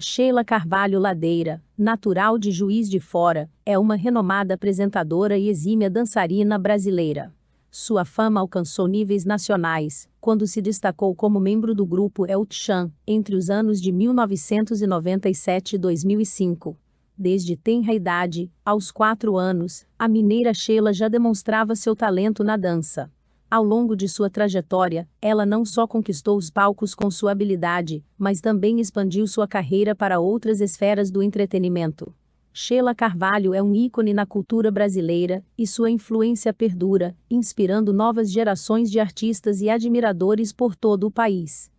Sheila Carvalho Ladeira, natural de Juiz de Fora, é uma renomada apresentadora e exímia dançarina brasileira. Sua fama alcançou níveis nacionais, quando se destacou como membro do grupo El Chan, entre os anos de 1997 e 2005. Desde tenra idade, aos quatro anos, a mineira Sheila já demonstrava seu talento na dança. Ao longo de sua trajetória, ela não só conquistou os palcos com sua habilidade, mas também expandiu sua carreira para outras esferas do entretenimento. Sheila Carvalho é um ícone na cultura brasileira e sua influência perdura, inspirando novas gerações de artistas e admiradores por todo o país.